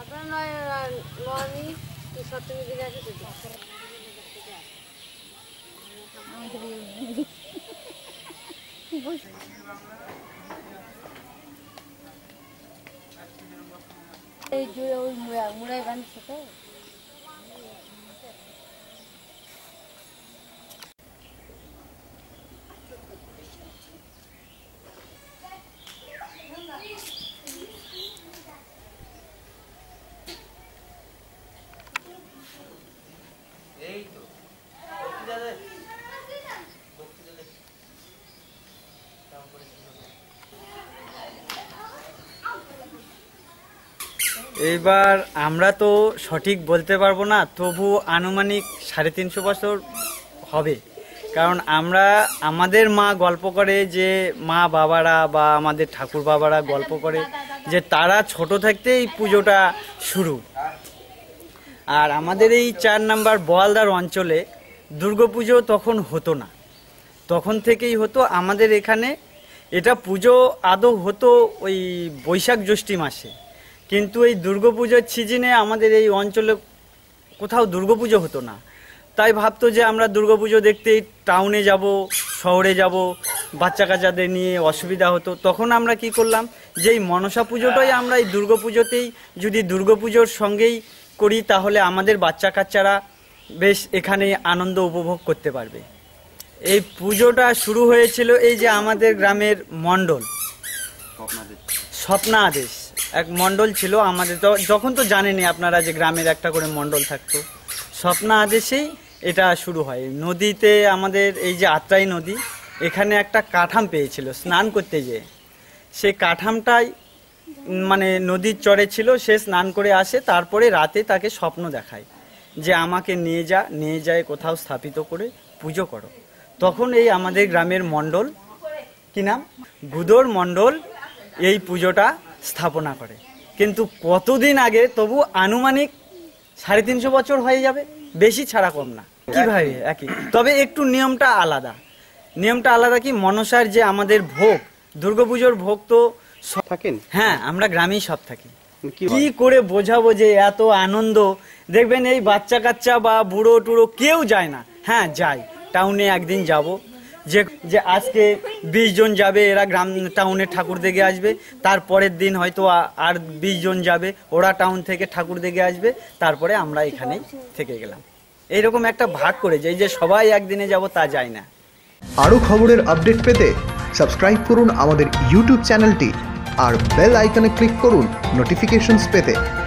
আপনার নয় নয়নি সপ্তমী দিকে আছে এই জুড়ে ওই মুড়া মুড়াই বানিয়েছে তো এবার আমরা তো সঠিক বলতে পারবো না তবু আনুমানিক সাড়ে তিনশো বছর হবে কারণ আমরা আমাদের মা গল্প করে যে মা বাবারা বা আমাদের ঠাকুর বাবারা গল্প করে যে তারা ছোট থাকতেই পুজোটা শুরু আর আমাদের এই চার নাম্বার বলদার অঞ্চলে দুর্গাপুজো তখন হতো না তখন থেকেই হতো আমাদের এখানে এটা পুজো আদৌ হতো ওই বৈশাখ জ্যৈষ্ঠী মাসে কিন্তু এই দুর্গাপুজোর সিজনে আমাদের এই অঞ্চলে কোথাও দুর্গাপুজো হতো না তাই ভাবতো যে আমরা দুর্গাপুজো দেখতে টাউনে যাব শহরে যাব বাচ্চা কাচ্চাদের নিয়ে অসুবিধা হতো তখন আমরা কি করলাম যে এই মনসা পুজোটাই আমরা এই দুর্গাপুজোতেই যদি দুর্গাপুজোর সঙ্গেই করি তাহলে আমাদের বাচ্চা কাচ্চারা বেশ এখানে আনন্দ উপভোগ করতে পারবে এই পুজোটা শুরু হয়েছিল এই যে আমাদের গ্রামের মণ্ডল স্বপ্না আদেশ এক মণ্ডল ছিল আমাদের যখন তো জানেনি আপনারা যে গ্রামের একটা করে মণ্ডল থাকতো স্বপ্না আদেশেই এটা শুরু হয় নদীতে আমাদের এই যে আত্রাই নদী এখানে একটা কাঠাম পেয়েছিল স্নান করতে যেয়ে সে কাঠামটাই মানে নদীর চরে ছিল সে স্নান করে আসে তারপরে রাতে তাকে স্বপ্ন দেখায় যে আমাকে নিয়ে যা নিয়ে যায় কোথাও স্থাপিত করে পুজো করো তখন এই আমাদের গ্রামের মণ্ডল কি নাম গুদর মণ্ডল এই পুজোটা স্থাপনা করে কিন্তু কতদিন আগে তবু আনুমানিক সাড়ে তিনশো বছর হয়ে যাবে বেশি ছাড়া কম না ভাবে একই তবে একটু নিয়মটা আলাদা নিয়মটা আলাদা কি মনসার যে আমাদের ভোগ দুর্গাপুজোর ভোগ তো থাকেন হ্যাঁ আমরা গ্রামেই সব থাকি কি করে বোঝাবো যে এত আনন্দ দেখবেন এই বাচ্চা কাচ্চা বা বুড়ো টুড়ো কেউ যায় না হ্যাঁ যাই টাউনে একদিন যাব যে যে আজকে বিশ জন যাবে এরা গ্রাম টাউনে ঠাকুর দেখে আসবে তারপরের দিন হয়তো আর বিশ জন যাবে ওরা টাউন থেকে ঠাকুর দেখে আসবে তারপরে আমরা এখানেই থেকে গেলাম এইরকম একটা ভাগ করে যাই যে সবাই একদিনে যাব তা যায় না আরও খবরের আপডেট পেতে সাবস্ক্রাইব করুন আমাদের ইউটিউব চ্যানেলটি আর বেল আইকনে ক্লিক করুন নোটিফিকেশনস পেতে